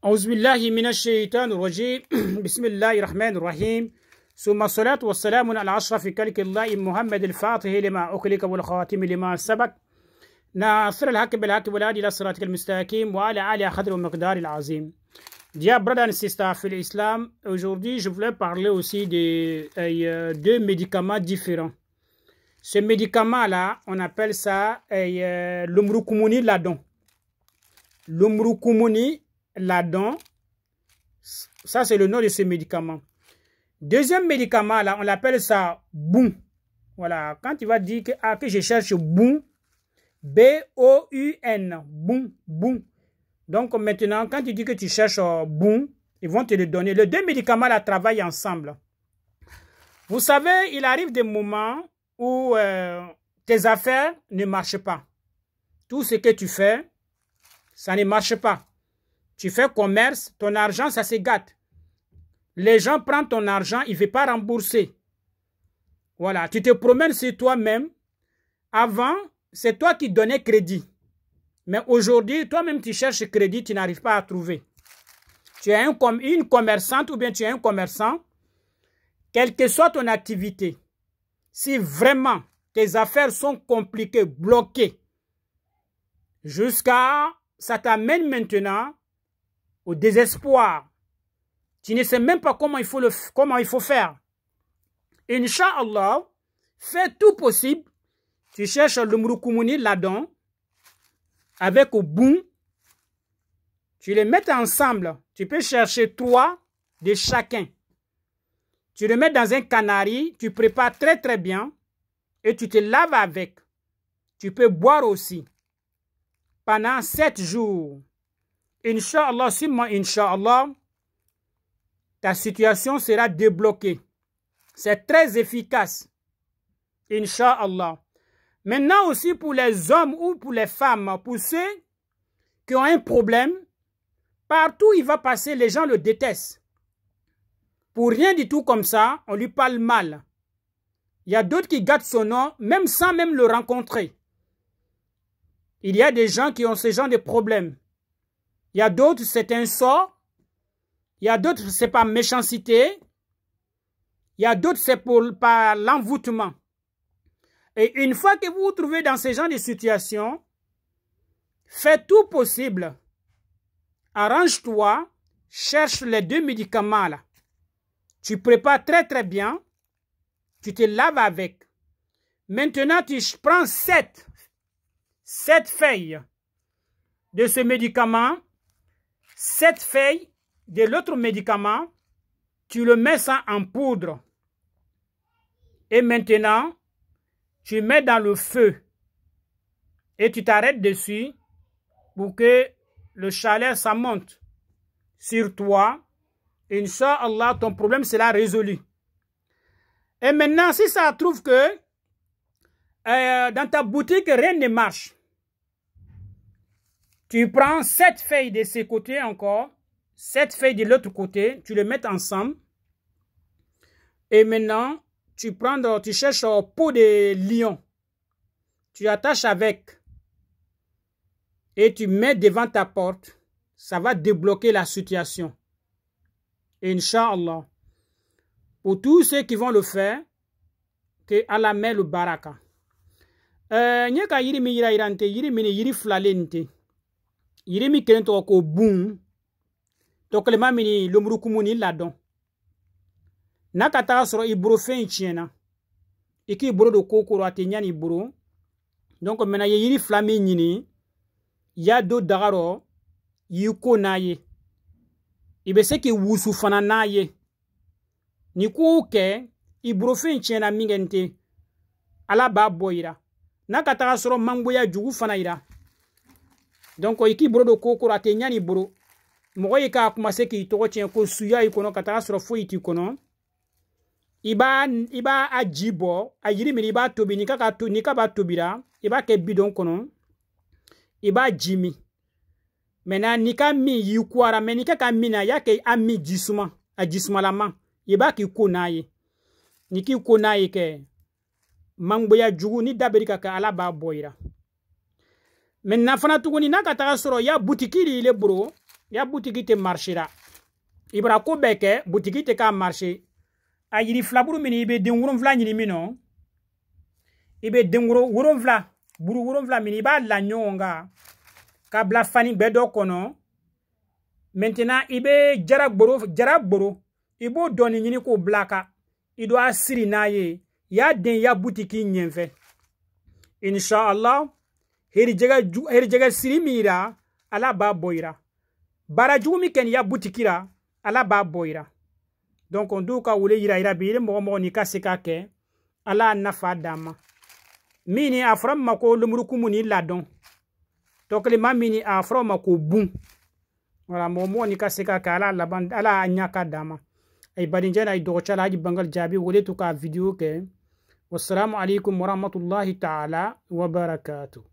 أعوذ بالله من الشيطان الرجيم بسم الله الرحمن الرحيم ثم الصلاة والسلام على أشرف كلك الله محمد الفاتح لما أخلق والخاتم لما سبق ناصر الحق بالحق والهادي إلى صراطك المستقيم وعلى آله خدر ومقدار العظيم يا برادان سيستا في الإسلام aujourd'hui je voulais parler aussi de دو euh, deux médicaments différents. Ce médicament-là, on appelle ça euh, l'umrukumuni ladon. Ladon. Ça, c'est le nom de ce médicament. Deuxième médicament, là, on l'appelle ça bon. Voilà, quand tu vas dire que, ah, que je cherche bon, B-O-U-N, bon, bon. Donc maintenant, quand tu dis que tu cherches euh, boum, ils vont te le donner. Les deux médicaments, là, travaillent ensemble. Vous savez, il arrive des moments où euh, tes affaires ne marchent pas. Tout ce que tu fais, ça ne marche pas tu fais commerce, ton argent, ça se gâte. Les gens prennent ton argent, ils ne veulent pas rembourser. Voilà, tu te promènes sur toi-même. Avant, c'est toi qui donnais crédit. Mais aujourd'hui, toi-même, tu cherches crédit, tu n'arrives pas à trouver. Tu es un, une commerçante ou bien tu es un commerçant, quelle que soit ton activité, si vraiment tes affaires sont compliquées, bloquées, jusqu'à ça t'amène maintenant au désespoir. Tu ne sais même pas comment il faut, le, comment il faut faire. Inch'Allah, fais tout possible. Tu cherches le murukumuni là-dedans, avec au boum. Tu les mets ensemble. Tu peux chercher trois de chacun. Tu le mets dans un canari, tu prépares très très bien et tu te laves avec. Tu peux boire aussi pendant sept jours. Inch'Allah, moi, Inch'Allah, ta situation sera débloquée. C'est très efficace. Inch'Allah. Maintenant aussi pour les hommes ou pour les femmes, pour ceux qui ont un problème, partout il va passer, les gens le détestent. Pour rien du tout comme ça, on lui parle mal. Il y a d'autres qui gâtent son nom, même sans même le rencontrer. Il y a des gens qui ont ce genre de problèmes. Il y a d'autres, c'est un sort. Il y a d'autres, c'est par méchanceté. Il y a d'autres, c'est par l'envoûtement. Et une fois que vous vous trouvez dans ce genre de situation, fais tout possible. Arrange-toi, cherche les deux médicaments là. Tu prépares très très bien, tu te laves avec. Maintenant, tu prends sept, sept feuilles de ce médicament cette feuille de l'autre médicament, tu le mets ça en poudre. Et maintenant, tu mets dans le feu et tu t'arrêtes dessus pour que le chaleur, ça monte sur toi. Et Inch'Allah, ton problème sera résolu. Et maintenant, si ça trouve que euh, dans ta boutique, rien ne marche, tu prends sept feuilles de ce côté encore, sept feuilles de l'autre côté, tu les mets ensemble. Et maintenant, tu prends, tu cherches au pot de lion. Tu attaches avec. Et tu mets devant ta porte. Ça va débloquer la situation. Inch'Allah. Pour tous ceux qui vont le faire, que Allah met le baraka. Euh, yiri min kelen tɔgɔ ko bun tɔkɛlɛma min ni lomurukumu ni ladɔn n'a ka taga sɔrɔ i bolo fɛn in tiɲɛna i k'i bolo don ko o ko la a tɛ ɲa n'i bolo donc mɛna i ye yiri fila min ɲini i y'a don daga rɔ y'i ko n'a ye i bɛ se k'i wusu fana n'a ye ni ko o kɛ i bolo fɛn tiɲɛna min kɛ nin tɛ ala b'a bɔ yira n'a ka taga sɔrɔ mangoya jugu fana yira donc i k'i bolo don ko koro a tɛ ɲani bolo mɔgɔ i k'a kuma se k'i tɔgɔ tiɲɛ ko suya i kɔnɔ ka taga sɔrɔ foyi t'i kɔnɔ i b'a i b'a a ji bɔ a yiri min i b'a tobi n'i ka ka to n'i ka b'a tobira i b'a kɛ bidon kɔnɔ i b'a ji min maintenant n'i ka min y'i kuwara mais n'i ka ka min na i y'a kɛ a min jisuma a jisumalama i b'a k'i ko n'a ye n'i k'i ko n'a ye kɛ mangboya jugu ni dabiri ka kɛ ala b'a bɔ yira maintenant fana tuguni n'a ka taga sɔrɔ ya butiki de ile boro ya butiki tɛ marchera i bara ko bɛɛ kɛ butiki tɛ k'a marche a yiri filaburu min i bɛ den wolonfila ɲini min nɔ i bɛ den wolonfila buru wolonfila min i b'a la ɲɔgɔn kan ka bila fani bɛɛ dɔ kɔnɔ maintenant i bɛ jara gboro jara gboro i b'o dɔɔni ɲini k'o bila a kan i do a siri n'a ye i y'a den i ya butiki ɲɛfɛ inshallah herijaga sirimira ala b'a boyira bara jugu min kɛni ya butikira ala b'a boyira donc n duu ka wule yira yira bi ire mɔgɔ mɔgɔ n'i ka se k'a kɛ ala nafa dama min ni a fɔra min ma ko lemurukumu ni ladɔn tɔkilima min ni a fɔra ma ko bun wala mɔgɔ mɔgɔ n'i ka se k'a kɛ ala laban ala ɲa ka dama ayi ay badinjɛ na ay dɔgɔcɛ la haji bangal jaabi wele to k'a video kɛ wasalamu alaikum warahmatullahi taala wabarakatu.